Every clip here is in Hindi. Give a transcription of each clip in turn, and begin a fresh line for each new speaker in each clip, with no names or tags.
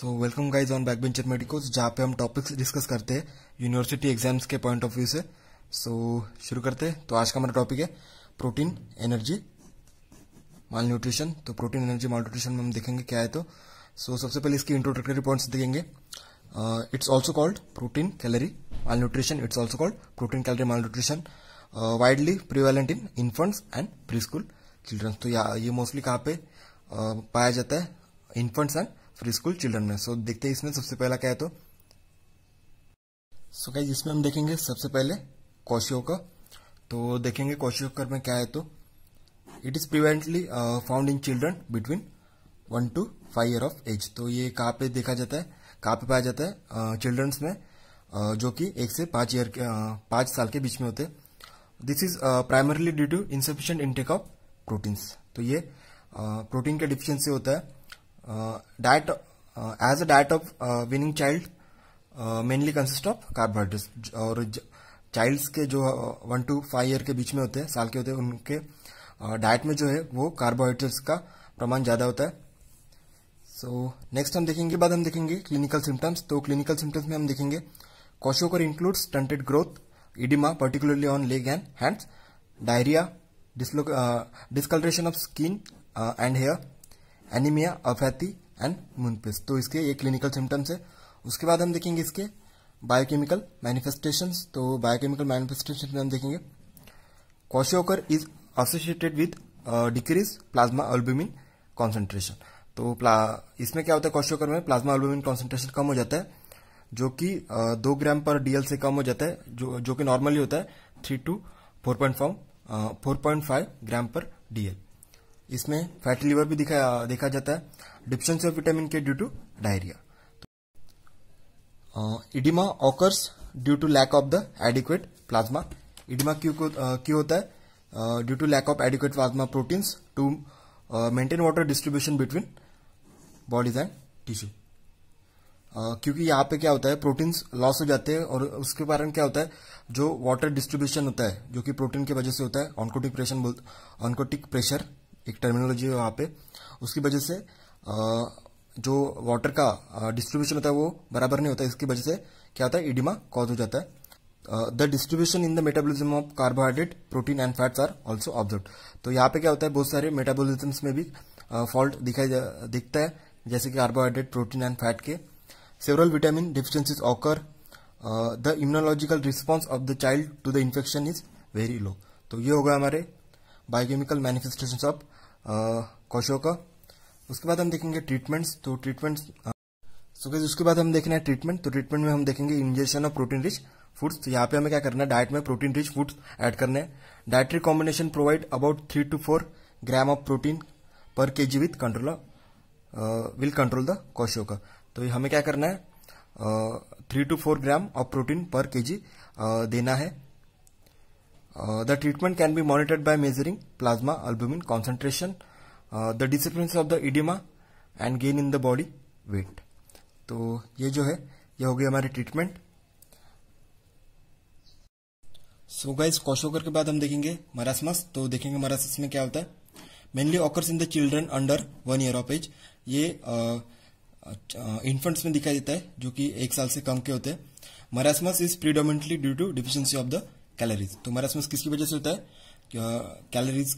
So welcome guys on Back Bencher Medicos जहाँ पे हम टॉपिक्स डिस्कस करते हैं यूनिवर्सिटी एग्जाम्स के पॉइंट ऑफ व्यू से सो so, शुरू करते हैं तो आज का हमारा टॉपिक है प्रोटीन एनर्जी माल न्यूट्रिशन तो प्रोटीन एनर्जी माल न्यूट्रिशन में हम देखेंगे क्या है तो सो so, सबसे पहले इसकी इंट्रोडक्टरी पॉइंट्स देखेंगे it's also called protein calorie malnutrition it's also called protein calorie malnutrition widely prevalent in infants and preschool childrens तो ये मोस्टली कहाँ पे uh, पाया जाता है infants and preschool children में सो देखते हैं इसमें सबसे पहला क्या है तो सो so, गाइज इसमें हम देखेंगे सबसे पहले कौशियों का तो देखेंगे कौशियोकर में क्या है तो it is prevalently found in children between one to five year of age तो ये कहाँ पे देखा जाता है कहाँ पे पाया जाता है चिल्ड्रंस uh, में uh, जो कि एक से पाँच ईयर के uh, पाँच साल के बीच में होते हैं this is primarily due to insufficient intake of proteins तो ये प्रोटीन uh, के डिफिशियंसी होता है diet as a diet of weaning child mainly consist of carbohydrates और चाइल्ड्स के जो वन टू फाइव ईयर के बीच में होते हैं साल के होते हैं उनके डाइट uh, में जो है वो कार्बोहाइड्रेट्स का प्रमाण ज़्यादा होता है सो so, नेक्स्ट हम देखेंगे बाद हम देखेंगे क्लिनिकल सिम्टम्स तो क्लिनिकल सिम्टम्स में हम देखेंगे kwashiorkor include stunted growth oedema particularly on leg and hands diarrhoea discoloration of skin and hair anaemia apathy and मुनपिस तो इसके ये क्लिनिकल सिम्टम्स है उसके बाद हम देखेंगे इसके बायोकेमिकल मैनिफेस्टेशन तो बायोकेमिकल मैनिफेस्टेशन हम देखेंगे kwashiorkor is associated with decrease plasma albumin concentration तो इसमें क्या होता है कॉशियोकर में प्लाज्मा अल्बुमिन कॉन्सेंट्रेशन कम हो जाता है जो कि uh, दो ग्राम पर डीएल से कम हो जाता है जो जो कि नॉर्मली होता है three to four point five four point five gram per dL इसमें फैटी लिवर भी दिखा देखा जाता है deficiency of vitamin K due to diarrhoea oedema occurs due to lack of the adequate plasma oedema क्यों को क्यों होता है due to lack of adequate plasma proteins to maintain water distribution between bodies and tissue क्योंकि यहाँ पे क्या होता है प्रोटीन्स लॉस हो जाते हैं और उसके कारण क्या होता है जो वाटर डिस्ट्रीब्यूशन होता है जो कि प्रोटीन की वजह से होता है ऑनकोटिक प्रेशर ऑनकोटिक प्रेशर एक टर्मिनोलॉजी है वहां पे उसकी वजह से जो वाटर का डिस्ट्रीब्यूशन होता है वो बराबर नहीं होता इसकी वजह से क्या होता है इडिमा कॉज हो जाता है the distribution in the metabolism of carbohydrate protein and fats are also observe तो यहाँ पे क्या होता है बहुत सारे मेटाबोलिज्म में भी फॉल्ट uh, दिखाई दिखता है जैसे कि कार्बोहाइड्रेट प्रोटीन एंड फैट के several vitamin deficiencies occur the immunological response of the child to the infection is very low तो ये होगा हमारे बायोकेमिकल मैनिफेस्टेशन ऑफ कौशो का उसके बाद हम देखेंगे ट्रीटमेंट्स तो ट्रीटमेंट्स सो गाइस उसके बाद हम देखना है ट्रीटमेंट तो ट्रीटमेंट में हम देखेंगे injection of protein rich foods तो यहाँ पे हमें क्या करना है डाइट में प्रोटीन रिच फूड्स ऐड करने हैं dietary combination provide about three to four gram of protein per K G with control will control the कौशो का तो हमें क्या करना है three to four gram of protein per K जी देना है Uh, the treatment can be monitored by measuring plasma albumin concentration, uh, the disappearance of the edema and gain in the body weight. तो ये जो है ये हो गई हमारी ट्रीटमेंट सो गाइस कॉशोकर के बाद हम देखेंगे मरासमस तो देखेंगे मरासमस में क्या होता है mainly occurs in the children under one year of age ये इन्फेंट्स uh, uh, में दिखाई देता है जो कि एक साल से कम के होते हैं marasmus is predominantly due to deficiency of the calories तो हमारा किसकी वजह से होता है कैलोरीज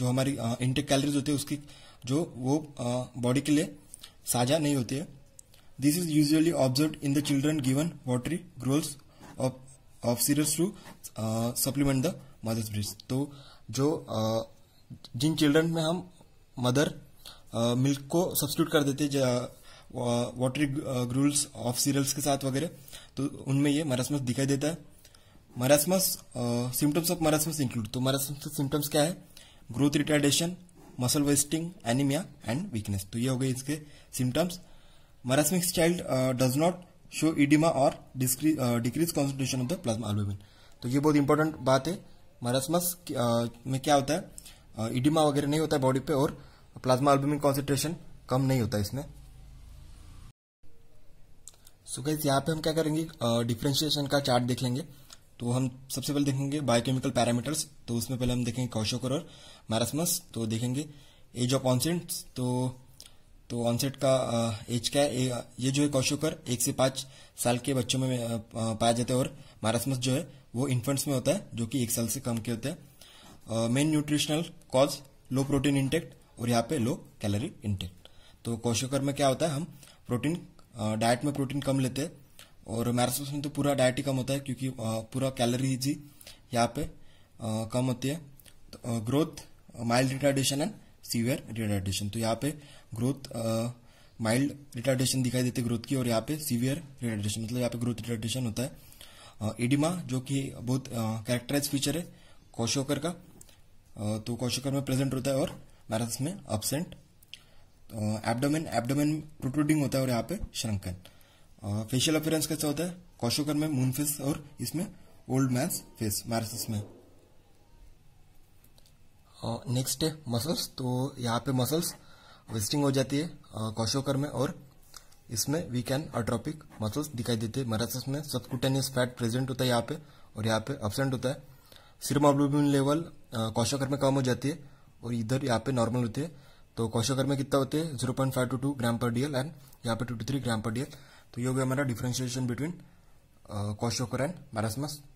जो हमारी इंटेक कैलोरीज होती है उसकी जो वो बॉडी के लिए साझा नहीं होती है this is usually observe in the children given watery gruels of of cereals to supplement the mother's breast तो जो जिन चिल्ड्रन में हम मदर मिल्क को सब्सिट्यूट कर देते वाटरी ग्रूल्स ऑफ सीरियल्स के साथ वगैरह तो उनमें ये मरसमस दिखाई देता है marasmus symptoms of marasmus include तो मरासमस सिम्टम्स क्या है growth retardation muscle wasting anaemia and weakness तो ये हो गए इसके symptoms marasmic child does not show oedema और decrease concentration of the plasma albumin तो ये बहुत इंपॉर्टेंट बात है मरासमस uh, में क्या होता है इडिमा uh, वगैरह नहीं होता है बॉडी पे और प्लाज्मा एल्बोमिन कॉन्सेंट्रेशन कम नहीं होता इसमें सो so गैस यहाँ पे हम क्या करेंगे डिफ्रेंशिएशन uh, का चार्ट देख लेंगे तो हम सबसे पहले देखेंगे बायोकेमिकल पैरामीटर्स तो उसमें पहले हम देखेंगे कौशोकर और मैरासमस तो देखेंगे एज ऑफ ऑनसेट तो तो ऑनसेट का एज क्या है ये जो है कौशोकर एक से पांच साल के बच्चों में पाया जाता है और मैरासमस जो है वो इन्फेंट्स में होता है जो कि एक साल से कम के होते हैं main nutritional cause low protein intake और यहाँ पे लो कैलोरी इंटेक्ट तो कौशोकर में क्या होता है हम प्रोटीन डाइट में प्रोटीन कम लेते हैं और मैराथन में तो पूरा डाइट ही कम होता है क्योंकि पूरा कैलोरीज ही यहाँ पे कम होती है तो, growth mild retardation and severe retardation तो यहाँ पे ग्रोथ माइल्ड रिटार्डेशन दिखाई देती है ग्रोथ की और यहाँ पे सीवियर रिटार्डेशन मतलब यहाँ पे ग्रोथ रिटार्डेशन होता है एडिमा जो कि बहुत कैरेक्टराइज फीचर है कौशोकर का तो कौशोकर में प्रेजेंट होता है और मैराथन में अब्सेंट एब्डोमेन एब्डोमेन प्रोट्रूडिंग होता है और यहाँ पे श्रंकन फेशियल अपियरेंस कैसा होता है कौशोकर में मून फेस और इसमें ओल्ड मैन फेस मैरसिस में नेक्स्ट है मसल्स तो यहाँ पे मसल्स वेस्टिंग हो जाती है कौशोकर में और इसमें वीक एंड अट्रॉपिक मसल्स दिखाई देते हैं मैरासिस में सबकुटेनियस फैट प्रेजेंट होता है यहाँ पे और यहाँ पे अब्सेंट होता है सिरमोग्लोबिन लेवल कौशोकर में कम हो जाती है और इधर यहाँ पे नॉर्मल होती है तो कौशोकर में कितना होते हैं zero point five to two gram per DL and यहाँ पे to to three gram per DL तो ये हो गया हमारा differentiation between cost of current